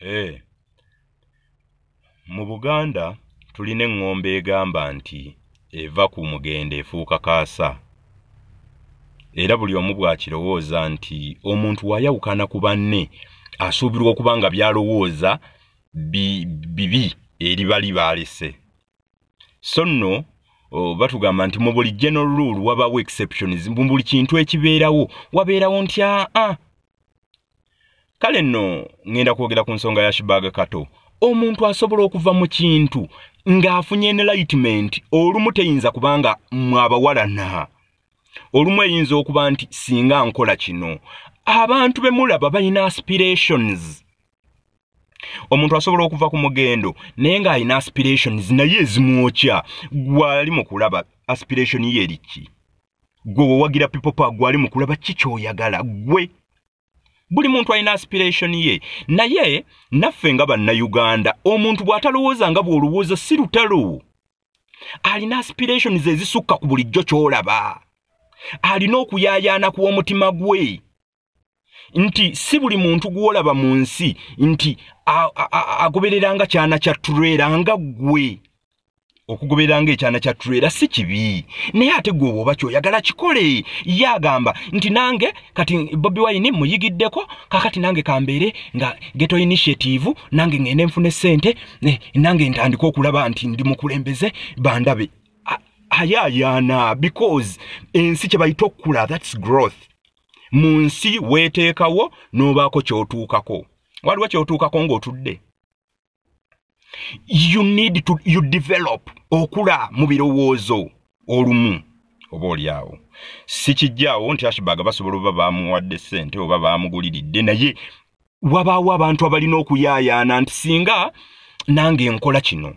Eh. Mu Buganda tulina engombe egamba nti eva ku mugende efuuka kaasa. Era buli omu bwakirowooza nti omuntu wayawukana ku banne asuubirwa okuba nga by'alowooza bibi eri bali baalese. So nno batugamba nti mu buli general rule wabawo exceptions mu buli kintu ekibeerawo wabeerawo nti aa kale nno ŋŋenda kwogera ku nsonga ya shibaga kato omuntu asobola okuva mu kintu ng'afunye enlightment olumu teyinza kubanga mwe abawalana olumu eyinza okuba nti singa nkola kino abantu be mulaba balina aspirations omuntu asobola okuva ku mugendo naye ng'alina aspirations naye ezimwokya gwali mu kulaba aspiration ye eriki gwe wewagira pipopa gwali mu kulaba kikyoyagala gwe buli muntu alina aspiration ye naye naffe nga bannayuganda omuntu bw'atalowooza nga bw'olowooza si lutalo alina aspiration ze ezisukka ku bulijjo ky'olaba alina okuyaayaana kw'omutima gwe nti si buli muntu gw'olaba mu nsi nti agobereranga kyana kya tureera nga ggwe okugobera ngaekyana kya trera si kibi naye ate gwe oba kyoyagala kikole ye agamba nti nange kati bobi wine muyigiddeko kakati nange kambeere nga geto initiative nange ngende nfuna esente eh, nange ntandika okulaba nti ndi mukulembeze bandabe ayayaana because ensi kyebayita okukula thats growth mu nsi weteekawo n'obaako kyotuukako waliwo kyotuukako ng'otudde you need to you develop okula mu birowoozo olumu oba oliawo sikijjaawo nti ashbag basobola oba bamuwadde sente oba bamuguliridde naye wabaawo abantu abalina okuyaayaana nti singa nange nkola kino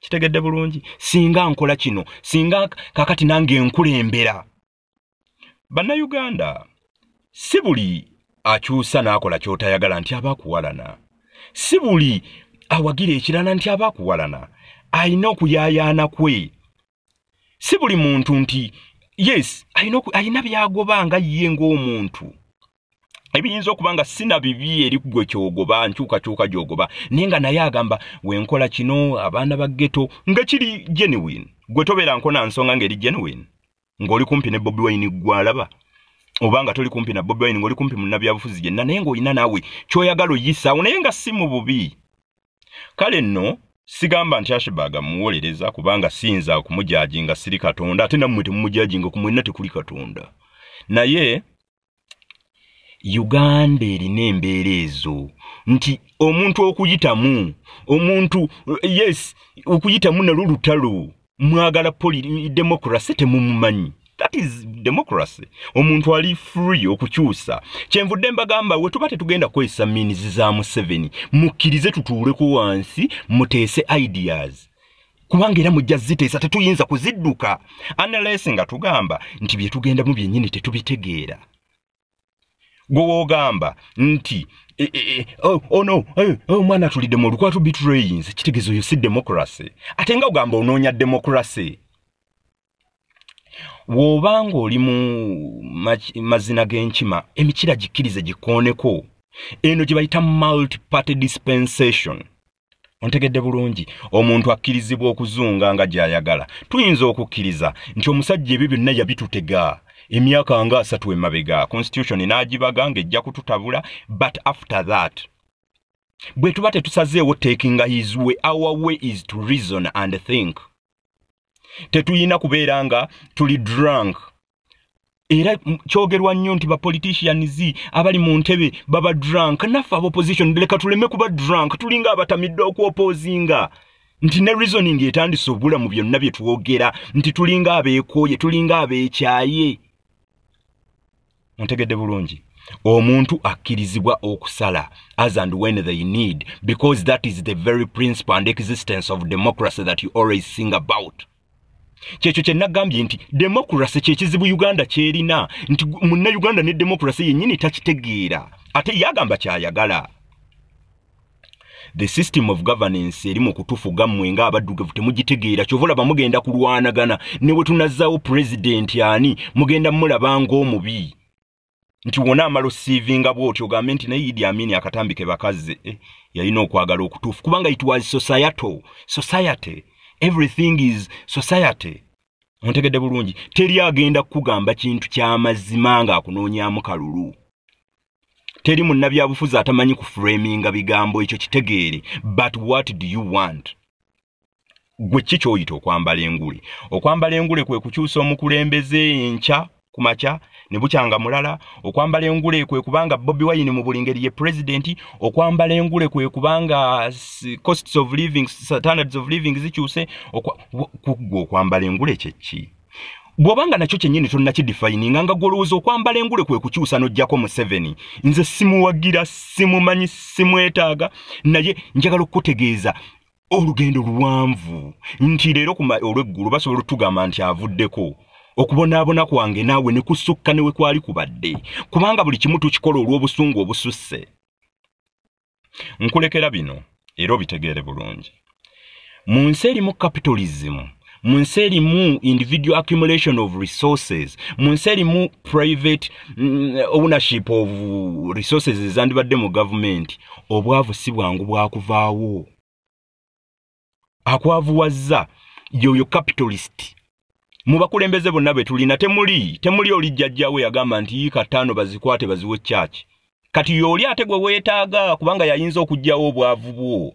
kitegedde bulungi singa nkola kino singa kakati nange nkulembera bannayuganda si buli akyusa n'akola ky'otayagala nti aba kuwalana si buli awagire ekirala nti abaakuwalana alina okuyaayaana kwe si buli muntu nti yes alina byagoba nga ye ng'omuntu ebiyinza okuba nga sina bibi eri gwe kyogoba nkyukakyuka gyogoba naye nga naye agamba wenkola kino abaana ba ghetto nga kiri genuine gwe tobeera nkona nsonga ngaeri genuine ng'oli kumpi ne bobi wine gwalaba oba nga toli kumpi na bobi wine ng'oli kumpi munnabyabufuzi gyenna naye ng'olina naawe kyoyagala oyisaawo naye nga si mu bubi kale nno sigamba nti ashebaga muwolereza kubanga siyinza okumujaji nga siri katonda ate nammwe temumujaji nga kumwenna tekuli katonda naye uganda erina embeera ezo nti omuntu okuyitamu omuntu yes okuyitamu nalwo lutalo mwagala poli demokrasi temumumanyi is democracy omuntu ali free okukyusa kyenvudde mbagamba wetuba tetugenda kukozesa minis za museveni mukkirize tutuuleku wansi muteese ideas kubanga era mujja ziteesa tetuyinza kuzidduka anelesi nga tugamba nti byetugendamu byennyini tetubitegeera gwe woogamba nti e, e, e, ono oh, oh eh, omwana oh, atulidde mu olukwatu bitrains kitegeezo oyo si demokrasi ate nga ogamba onoonya demokrasi bw'oba nga oli mu mazina g'enkima emikira gikkirize gikooneko eno gye bayita multiparty dispensation ontegedde bulungi omuntu akkirizibwa okuzunga nga gy'ayagala tuyinza okukkiriza nti omusajja ebyo byonna yabitutega emyaka nga asatu emabega constitution n'agibaga nga ejja kututabula but after that bwe tuba tetusazeewo takinga his way our way is to reason and think tetuyina kubeera nga tuli drunk era kyogerwa nnyo nti bapolitisianz abali mu ntebe baba drunk naffe abaopposition leka tuleme kuba drunk tulinga abatamidde okuopoozinga nti ne reasoning etandisa obulamu byonna bye twogera nti tulinga abeekooye tulinga abeekyaye ontegedde bulungi omuntu akkirizibwa okusala as and when they need because that is the very principle and existence of democracy that you always sing about kyekyo kye nagambye nti demokulasi kyekizibu uganda kyerina nti munnauganda ne demokulasi yennyini takitegeera ate yagamba kyayagala the system of governance erimu okutufu gammwe ngaabaddugavu temugitegeera kyovalaba mugenda kulwanagana ne we tunazzaawo pulezidenti ani mugenda mulabangaomubi nti wona amala osiivi nga bwoti ogambe nti naye idi amini akatambi ke bakazze eh, yalina okwagala okutuufu kubanga it was societal society, society. everything is society ontegedde bulungi teri agenda kukugamba kintu kyamazima nga akunoonyamu kalulu teri munnabyabufuzi atamanyi ku furaminga bigambo ekyo kitegeere but what do you want gwe ki kyoyita okwambala engule okwambala engule kwe kukyusa omukulembeze enkya ku makya ne bukyanga mulala okwambala engule kwe kubanga bobi wayini mu buli ngeri ye pulezidenti okwambala engule kwe kubanga costs of living standards of living zikyuse kugwa okwambala engule kyeki bwobanga nakyo kyennyini tonnakidifayininga nga golowooza okwambala engule kwe kukyusa n'ojjako museveni nze simuwagira simumanyi simwetaaga naye njagala okukutegeeza olugendo luwanvu nti leero olweggulu basobola otugamba nti avuddeko okubonaabona kwange naawe ne kusukka ne we kwali kubadde kubanga buli kimu tukikola olw'obusungu obususse nkulekera bino era obitegeere bulungi mu nsi erimu capitalism mu nsi erimu individual accumulation of resources mu nsi erimu private mm, ownership of resources ezandibadde mu gavument obwavu si bwangu bwakuvaawo akwavuwazza yoyo capitalist mubakulembeze bonna betulina temuli temuli olijjajjawo yagamba nti yiika ttaano bazikwate baziwe kyaki kati yooli ate gwe weetaaga kubanga yayinza okugjawo obwavu bwo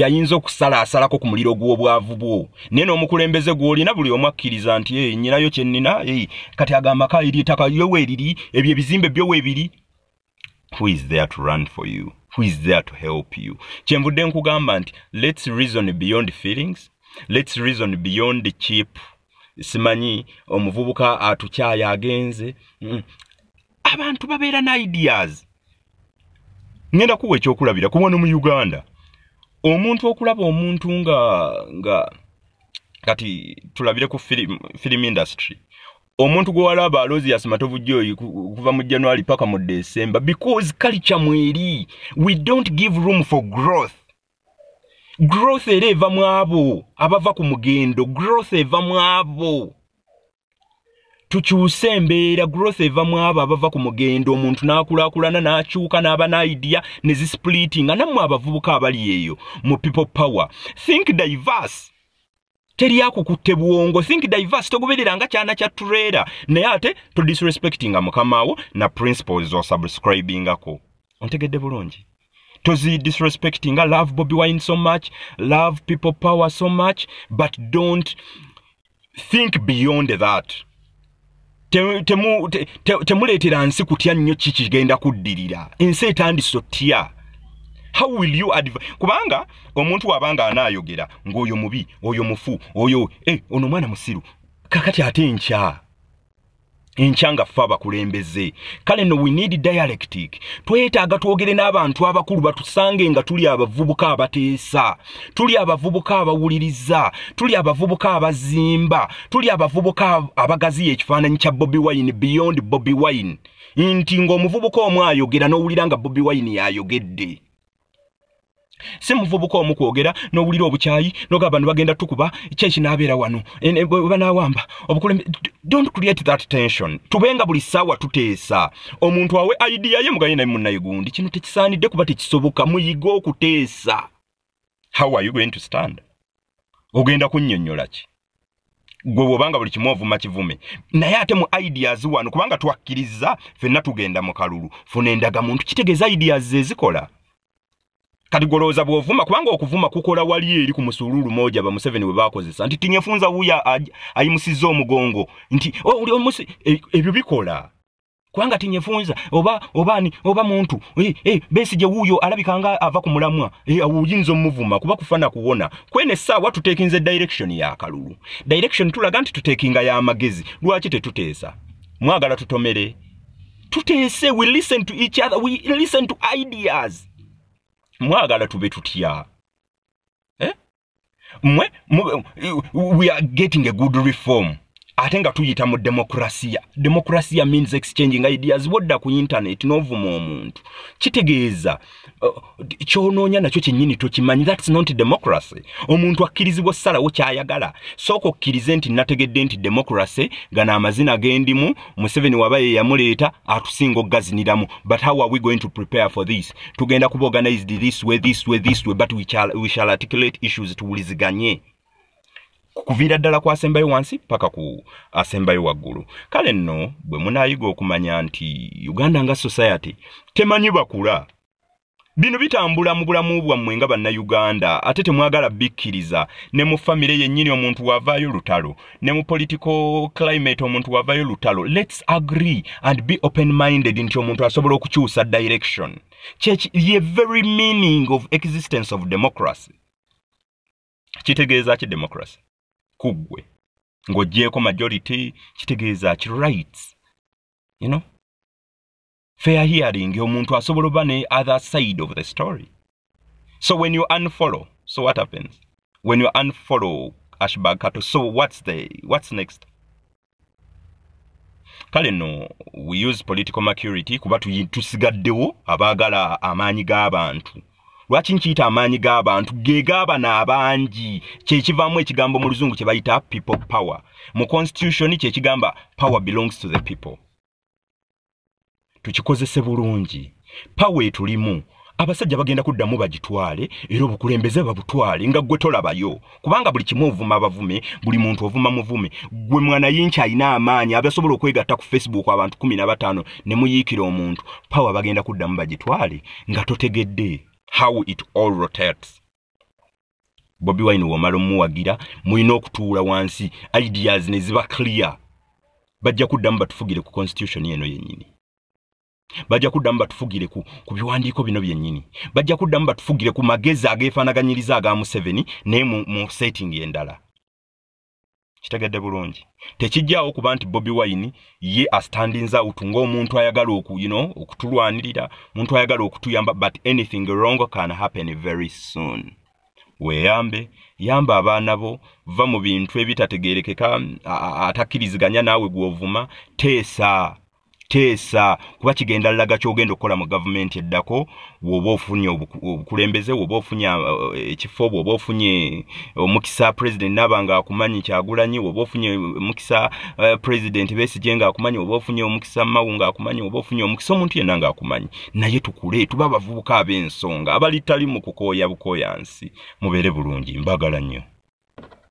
yayinza okusalaasalako ku muliro gw'obwavu bwo naye n'omukulembeze gw'olina buli omu akkiriza nti e nyinayo kye nnina e kati agamba ka eri ettaka yowe eriri ebyo ebizimbe byowe ebiri who is there to run for you who is there to help you kyenvudde nkugamba nti let's reason beyond feelings let's reason beyond cheap simanyi omuvubuka atukyaye agenze abantu babeera nideas ŋenda kuwa ekyokulabira ku wano mu uganda omuntu okulaba omuntu nga nga kati tulabire ku film industry omuntu gwe walaba alosias matovujoyi kuva mu january paka mu december because kalikyamweri we dont give room for growth growth era eva mwabo abava ku mugendo growth eva mwabo tukyuse embeera growth eva mwabo abava ku mugendo omuntu n'akulaakulana n'akyuka n'aba naidia ne zisplitti nga nammwe abavubuka abali eyo mu people power think diverse teriakukutte bwongo think diverse togoberera nga kyana kya trader naye ate todisrespectinga mukamawo na principles osubscribingako ontegedde bulungi tozi disrespecting i love bobby wine so much love people power so much but don't think beyond that temuleetera nsi kutya nnyo kikigenda kuddirira ensi etandisa otya how will you adv kubanga omuntu waba nga anaayogera ngaoyo mubi oyo mufu oyo e ono omwana musiru kakati ate nkya enkya nga ffe abakulembeze kale no we need dialectic twetaaga twogere n'abantu abakulu batusange nga tuli abavubuka abateesa tuli abavubuka abawuliriza tuli abavubuka abazimba tuli abavubuka abagaziya ekifaananyi kya bobi wine beyond bobi wine nti ng'omuvubuka omu ayogera n'owulira nga bobi wine yayogedde ya se muvubuka omu kwogera n'owulira obukyayi n'ogamba nibagenda tukuba kyeki naabeera wano eh, banawamba don't create that tension tubenga buli ssaawa tuteesa omuntu awe idea ye muganye naye munnayigundi kino tekisaanidde kuba tekisoboka muyige okuteesa how are you going to stand ogenda kunnyonnyola ki gwe bwobanga buli kimu ovuma kivume naye ate mu ideas wano kubanga twakkiriza fenna tugenda mu kalulu funa endaga muntu kitegeeza ideas ezikola katigoloza bwovuma kubanga okuvuma kukola wali eri ku musululu moja ba museveni bwe bakozesa nti tinyefunza wuya ayimusiza omugongo nti oh, e, ebyo bikola kubanga tinyefunza oba obani oba muntu e, e, besi gye wuuyo alabikanga ava ku mulamwa ujinza omuvuma kuba kufana kuwona kwene essaawa tutekinza edirection yakalulu direction tulaga nti tutekinga yamagezi lwaki tetuteesa mwagala tutomere tuteese we listen to each other we listen to ideas mwagala tube tutya eh? mwe we are getting a good reform ate nga tuyita mu demokrasiya demokrasiya means exchanging ideas wodda ku internet n'ovuma omuntu kitegeeza uh, kyonoonya nakyo kyennyini tokimanyi thats not democracy omuntu akkirizibwa ossalawo kyayagala sooka okkirize nti nategedde nti demokrasi gana amazina gendimu museveni waba ye yamuleeta atusinga okgaziniramu but how are we going to prepare for this tugenda kuba organized this way this way this way but we shall, we shall articulate issues tuwuliziganye kuviira ddala kwasembayo wansi paka ku asembayo ah, waggulu kale nno bwe munaayiga okumanya nti uganda nga society temanyi bakula bino bitambula mu bulamu bwammwe nga bannayuganda ate temwagala bikkiriza ne mu famire yennyini omuntu waavaayo lutalo ne mu political climate omuntu waavaayo lutalo lets agree and be open minded nti omuntu asobola okukyusa direction ye very meaning of existence of democracy kitegeeza ki democracy kugwe ng'ogyeko majority kitegeeza ki rights you know fair hearing omuntu asobola oba ne other side of the story so when you unfollow so what happens when you unfollow ashbagkato so what's the what's next kale nno we use political macurity kuba tusigaddewo abaagala amaanyi g'abantu lwaki nkiyita amaanyi g'abantu geegaaba n'abangi kyekivaamu ekigambo mu luzungu kye bayita people power mu constitution kyekigamba power belongs to the people tukikozese bulungi power etulimu abasajja bagenda kuddamu bagitwale era obukulembeze babutwale nga ggwe tolabayo kubanga buli kimu ovuma abavume buli muntu ovuma muvume gwe mwana yinki ayina amaanyi abasobola okwegatta ku facebook abantu 15 ne muyiikira omuntu power bagenda kuddamu bagitwale nga totegedde how it all rotates bobi wine womala omuwagira mulina okutuula wansi ideas ne ziba clear bajja kuddamu batufugire ku constitution yeno yennyini bajja kuddamu batufugire ku, ku biwandiiko bino byennyini bajja kuddamu batufugire ku magezi ageefaanaganyiriza aga museveni naye mu setting endala kitegedde bulungi tekijjawo kuba nti bobi wine ye astandinzout ngaomuntu ayagala oku, you know, okutulwanirira muntu ayagala okutuyamba but anything wrong can happen very soon weyambe yamba abaana bo va mu bintu ebitategerekeka atakkiriziganya naawe gwovuma teesa kiteesa kuba kigenda llaga kyogenda okukola mu gavumenti eddako woba ofunye obukulembeze woba ofunye uh, uh, ekifo woba ofunye uh, omukisa president naaba nga akumanyi kyagulanyi woba ofunye omukisa president besigye nga akumanyi woba ofunye omukisa mawu nga akumanyi woba ofunye omukisa omuntu yenna nga akumanyi naye tukule tuba abavubuka ab'ensonga abalitali mu kukooya bukooya nsi mubeere bulungi mbagala nnyo